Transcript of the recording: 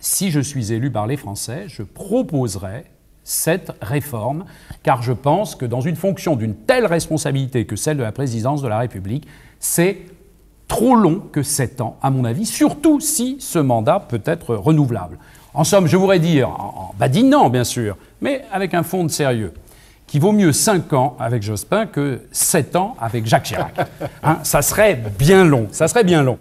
si je suis élu par les Français, je proposerai cette réforme, car je pense que dans une fonction d'une telle responsabilité que celle de la présidence de la République, c'est trop long que 7 ans, à mon avis, surtout si ce mandat peut être renouvelable. En somme, je voudrais dire, en badinant bien sûr, mais avec un fond de sérieux, qu'il vaut mieux 5 ans avec Jospin que 7 ans avec Jacques Chirac. Hein, ça serait bien long, ça serait bien long.